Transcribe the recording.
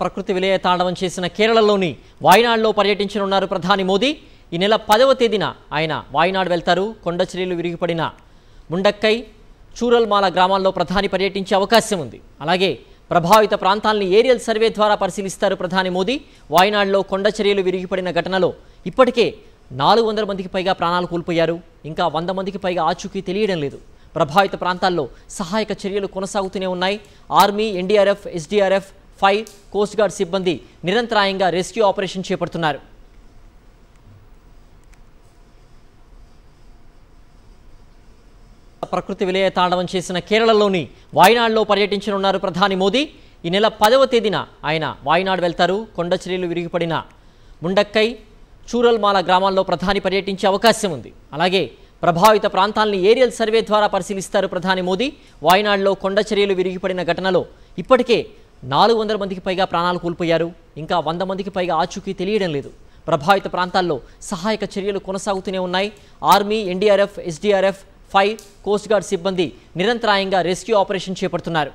ప్రకృతి విలయ తాండవం చేసిన కేరళలోని వాయనాడులో పర్యటించనున్నారు ప్రధాని మోదీ ఈ నెల పదవ తేదీన ఆయన వాయనాడు వెళ్తారు కొండచర్యలు విరిగిపడిన ముండక్కై చూరల్మాల గ్రామాల్లో ప్రధాని పర్యటించే అవకాశం ఉంది అలాగే ప్రభావిత ప్రాంతాలని ఏరియల్ సర్వే ద్వారా పరిశీలిస్తారు ప్రధాని మోదీ వాయనాడులో కొండచర్యలు విరిగిపడిన ఘటనలో ఇప్పటికే నాలుగు వందల మందికి పైగా ప్రాణాలు కోల్పోయారు ఇంకా వంద మందికి పైగా ఆచూకీ తెలియడం లేదు ప్రభావిత ప్రాంతాల్లో సహాయక చర్యలు కొనసాగుతూనే ఉన్నాయి army NDRF SDRF fire guard సిబ్బంది నిరంతరాయంగా రెస్క్యూ ఆపరేషన్ చేపడుతున్నారు ప్రకృతి విలయ తాండవం చేసిన కేరళలోని వాయనాడులో పర్యటించనున్నారు ప్రధాని మోదీ ఈ నెల పదవ తేదీన ఆయన వాయనాడు వెళ్తారు కొండచర్యలు విరిగిపడిన ముండక్కై చూరల్మాల గ్రామాల్లో ప్రధాని పర్యటించే అవకాశం ఉంది అలాగే ప్రభావిత ప్రాంతాల్ని ఏరియల్ సర్వే ద్వారా పరిశీలిస్తారు ప్రధాని మోదీ వాయనాడులో కొండచర్యలు విరిగిపడిన ఘటనలో ఇప్పటికే నాలుగు వందల మందికి పైగా ప్రాణాలు కోల్పోయారు ఇంకా వంద మందికి పైగా ఆచూకీ తెలియడం లేదు ప్రభావిత ప్రాంతాల్లో సహాయక చర్యలు కొనసాగుతూనే ఉన్నాయి army NDRF SDRF fire coast guard సిబ్బంది నిరంతరాయంగా రెస్క్యూ ఆపరేషన్ చేపడుతున్నారు